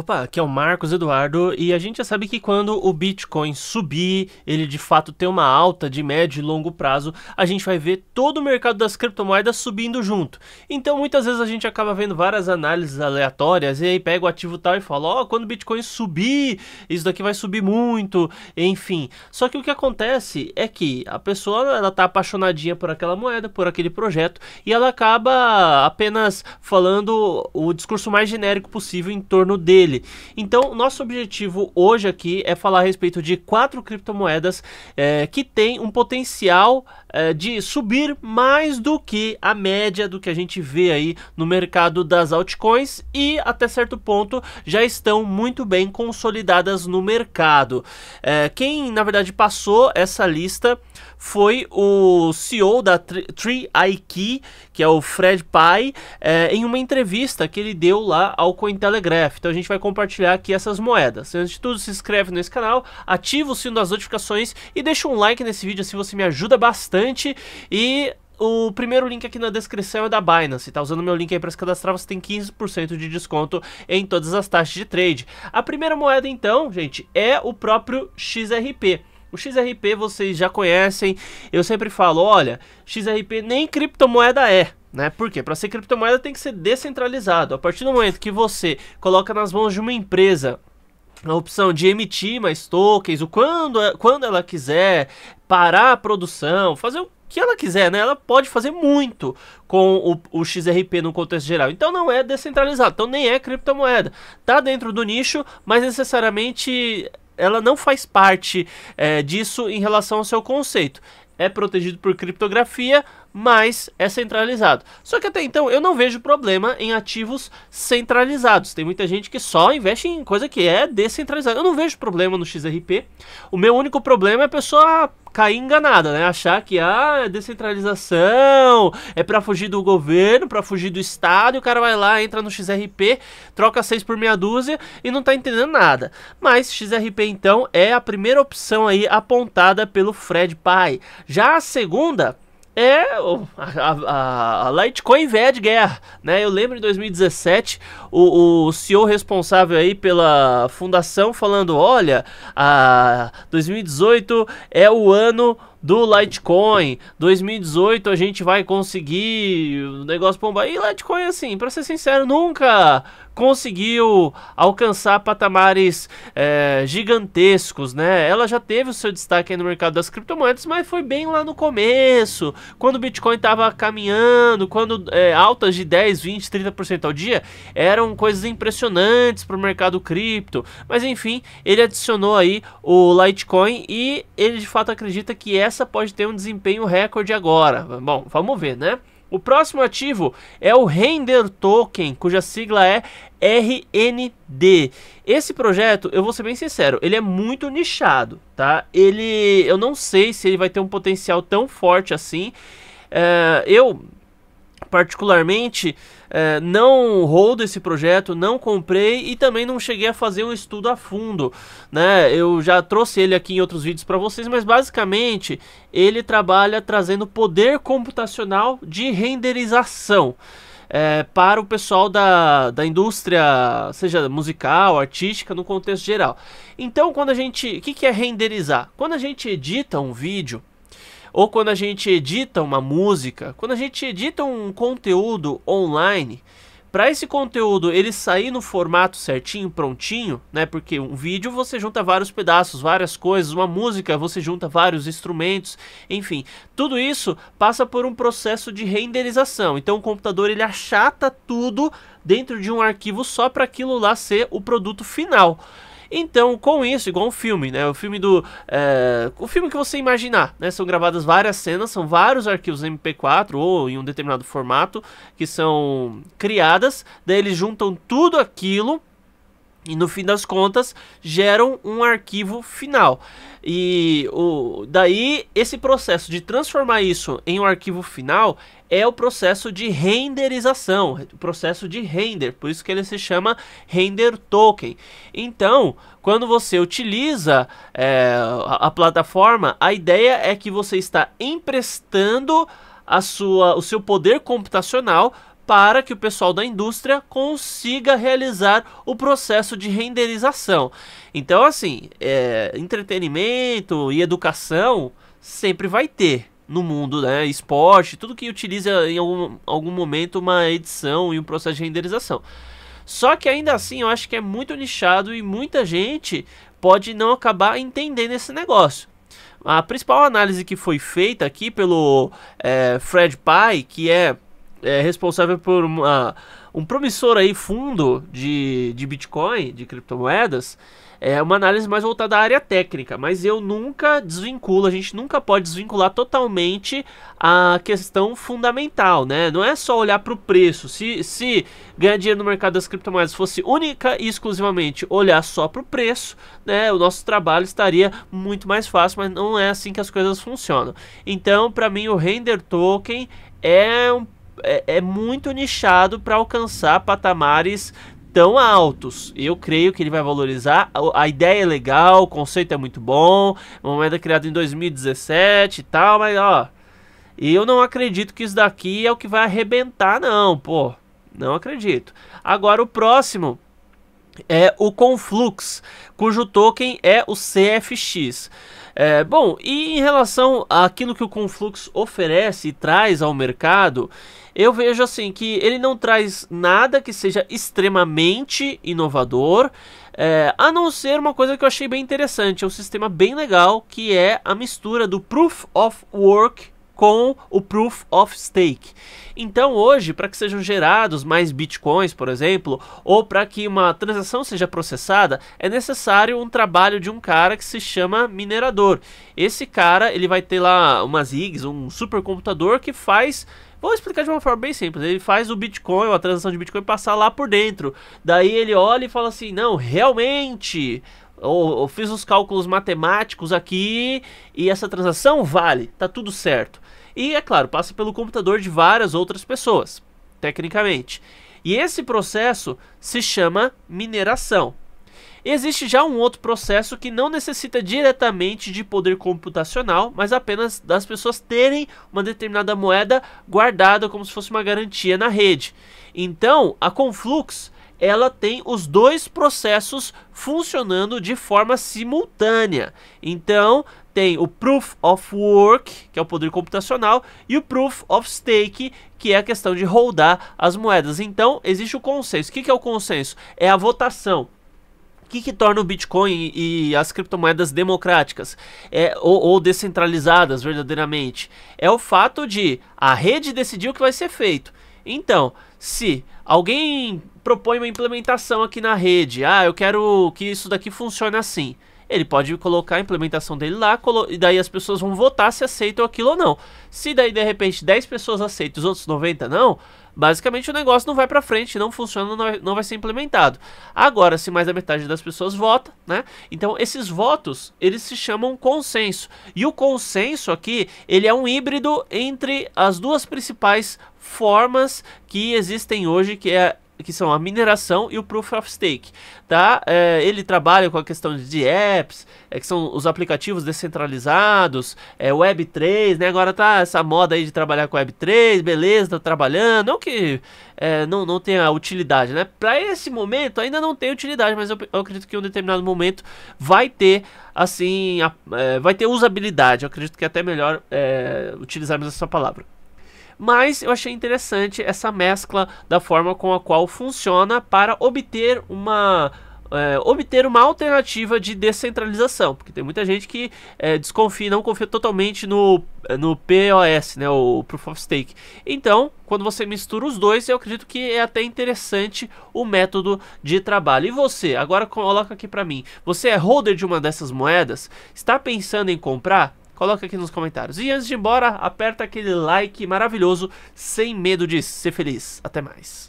Opa, aqui é o Marcos Eduardo e a gente já sabe que quando o Bitcoin subir, ele de fato ter uma alta de médio e longo prazo, a gente vai ver todo o mercado das criptomoedas subindo junto. Então muitas vezes a gente acaba vendo várias análises aleatórias e aí pega o ativo tal e fala: Ó, oh, quando o Bitcoin subir, isso daqui vai subir muito, enfim. Só que o que acontece é que a pessoa ela tá apaixonadinha por aquela moeda, por aquele projeto e ela acaba apenas falando o discurso mais genérico possível em torno dele dele. Então, nosso objetivo hoje aqui é falar a respeito de quatro criptomoedas é, que têm um potencial é, de subir mais do que a média do que a gente vê aí no mercado das altcoins e até certo ponto já estão muito bem consolidadas no mercado. É, quem na verdade passou essa lista foi o CEO da TreeIQ, que é o Fred Pai, é, em uma entrevista que ele deu lá ao Cointelegraph. Então a gente vai vai compartilhar aqui essas moedas. Então, antes de tudo, se inscreve nesse canal, ativa o sino das notificações e deixa um like nesse vídeo, assim você me ajuda bastante. E o primeiro link aqui na descrição é da Binance, tá? Usando meu link aí para se cadastrar, você tem 15% de desconto em todas as taxas de trade. A primeira moeda, então, gente, é o próprio XRP. O XRP vocês já conhecem, eu sempre falo, olha, XRP nem criptomoeda é, né? Por quê? Para ser criptomoeda tem que ser descentralizado. A partir do momento que você coloca nas mãos de uma empresa a opção de emitir mais tokens, o quando, quando ela quiser, parar a produção, fazer o que ela quiser, né? Ela pode fazer muito com o, o, XRP no contexto geral. Então não é descentralizado, então nem é criptomoeda. Está dentro do nicho, mas necessariamente ela não faz parte é, disso em relação ao seu conceito é protegido por criptografia, mas é centralizado. Só que até então eu não vejo problema em ativos centralizados. Tem muita gente que só investe em coisa que é descentralizada. Eu não vejo problema no XRP. O meu único problema é a pessoa cair enganada, né? Achar que, ah, é descentralização, é para fugir do governo, para fugir do Estado, e o cara vai lá, entra no XRP, troca 6 por meia dúzia e não tá entendendo nada. Mas XRP, então, é a primeira opção aí apontada pelo Fred Pai. Já a segunda é a, a, a Litecoin velha de guerra, né? Eu lembro em 2017 o, o CEO responsável aí pela fundação falando, olha, a 2018 é o ano do Litecoin. 2018 a gente vai conseguir o negócio bombar. E Litecoin, assim, para ser sincero, nunca conseguiu alcançar patamares é, gigantescos, né? Ela já teve o seu destaque no mercado das criptomoedas, mas foi bem lá no começo, quando o Bitcoin estava caminhando, quando é, altas de 10, 20, 30% ao dia eram coisas impressionantes para o mercado cripto. Mas enfim, ele adicionou aí o Litecoin e ele de fato acredita que é essa pode ter um desempenho recorde agora. Bom, vamos ver, né? O próximo ativo é o Render Token, cuja sigla é RND. Esse projeto, eu vou ser bem sincero, ele é muito nichado, tá? Ele, eu não sei se ele vai ter um potencial tão forte assim. Uh, eu, particularmente, é, não hold esse projeto, não comprei e também não cheguei a fazer um estudo a fundo, né? Eu já trouxe ele aqui em outros vídeos para vocês, mas basicamente ele trabalha trazendo poder computacional de renderização. É, para o pessoal da, da indústria, seja musical, artística, no contexto geral. Então, quando a gente. O que, que é renderizar? Quando a gente edita um vídeo, ou quando a gente edita uma música, quando a gente edita um conteúdo online, para esse conteúdo ele sair no formato certinho, prontinho, né? Porque um vídeo você junta vários pedaços, várias coisas, uma música você junta vários instrumentos, enfim, tudo isso passa por um processo de renderização. Então o computador ele achata tudo dentro de um arquivo só para aquilo lá ser o produto final. Então, com isso, igual um filme, né? O filme do. É, o filme que você imaginar, né? São gravadas várias cenas, são vários arquivos MP4 ou em um determinado formato que são criadas, daí eles juntam tudo aquilo e no fim das contas geram um arquivo final. E o, daí esse processo de transformar isso em um arquivo final é o processo de renderização, o processo de render, por isso que ele se chama render token. Então, quando você utiliza é, a, a plataforma, a ideia é que você está emprestando a sua, o seu poder computacional para que o pessoal da indústria consiga realizar o processo de renderização. Então, assim, é, entretenimento e educação sempre vai ter no mundo, né? Esporte, tudo que utiliza em algum, algum momento uma edição e um processo de renderização. Só que ainda assim eu acho que é muito nichado e muita gente pode não acabar entendendo esse negócio. A principal análise que foi feita aqui pelo é, Fred Pai, que é é responsável por uma, um promissor aí fundo de, de Bitcoin, de criptomoedas, é uma análise mais voltada à área técnica, mas eu nunca desvinculo, a gente nunca pode desvincular totalmente a questão fundamental, né? Não é só olhar para o preço. Se, se ganhar dinheiro no mercado das criptomoedas fosse única e exclusivamente olhar só para o preço, né? O nosso trabalho estaria muito mais fácil, mas não é assim que as coisas funcionam. Então, para mim, o render token é um é, é, muito nichado para alcançar patamares tão altos. Eu creio que ele vai valorizar. A, a ideia é legal, o conceito é muito bom. É uma moeda criada em 2017 e tal, mas ó. Eu não acredito que isso daqui é o que vai arrebentar, não, pô. Não acredito. Agora o próximo é o Conflux, cujo token é o CFX. É, bom, e em relação àquilo que o Conflux oferece e traz ao mercado, eu vejo assim que ele não traz nada que seja extremamente inovador, é, a não ser uma coisa que eu achei bem interessante, é um sistema bem legal que é a mistura do Proof of Work com o Proof of Stake. Então, hoje, para que sejam gerados mais bitcoins, por exemplo, ou para que uma transação seja processada, é necessário um trabalho de um cara que se chama minerador. Esse cara, ele vai ter lá umas IGs, um supercomputador que faz Vou explicar de uma forma bem simples. Ele faz o Bitcoin, a transação de Bitcoin, passar lá por dentro. Daí ele olha e fala assim: não, realmente. Eu, eu fiz os cálculos matemáticos aqui e essa transação vale, tá tudo certo. E é claro, passa pelo computador de várias outras pessoas, tecnicamente. E esse processo se chama mineração. Existe já um outro processo que não necessita diretamente de poder computacional, mas apenas das pessoas terem uma determinada moeda guardada como se fosse uma garantia na rede. Então, a Conflux ela tem os dois processos funcionando de forma simultânea. Então, tem o Proof of Work, que é o poder computacional, e o Proof of Stake, que é a questão de holdar as moedas. Então, existe o consenso. O que é o consenso? É a votação o que, que, torna o Bitcoin e as criptomoedas democráticas é, ou, ou, descentralizadas verdadeiramente? É o fato de a rede decidir o que vai ser feito. Então, se alguém propõe uma implementação aqui na rede, ah, eu quero que isso daqui funcione assim ele pode colocar a implementação dele lá, e daí as pessoas vão votar se aceitam aquilo ou não. Se daí de repente 10 pessoas aceitam, os outros 90 não, basicamente o negócio não vai para frente, não funciona, não vai ser implementado. Agora, se mais da metade das pessoas vota, né? Então, esses votos, eles se chamam consenso. E o consenso aqui, ele é um híbrido entre as duas principais formas que existem hoje, que é que são a mineração e o Proof of Stake. Tá? É, ele trabalha com a questão de apps, é, que são os aplicativos descentralizados, é, eh, Web3, né? Agora tá essa moda aí de trabalhar com Web3, beleza, tá trabalhando. Não que é, não, não tenha utilidade, né? Para esse momento ainda não tem utilidade, mas eu, eu, acredito que em um determinado momento vai ter, assim, a, vai ter usabilidade. Eu acredito que é até melhor utilizarmos essa palavra mas eu achei interessante essa mescla da forma com a qual funciona para obter uma é, obter uma alternativa de descentralização, porque tem muita gente que é, desconfia, não confia totalmente no, no POS, né, o Proof of Stake. Então, quando você mistura os dois, eu acredito que é até interessante o método de trabalho. E você, agora coloca aqui para mim, você é holder de uma dessas moedas? Está pensando em comprar? Coloca aqui nos comentários. E antes de ir embora, aperta aquele like maravilhoso, sem medo de ser feliz. Até mais.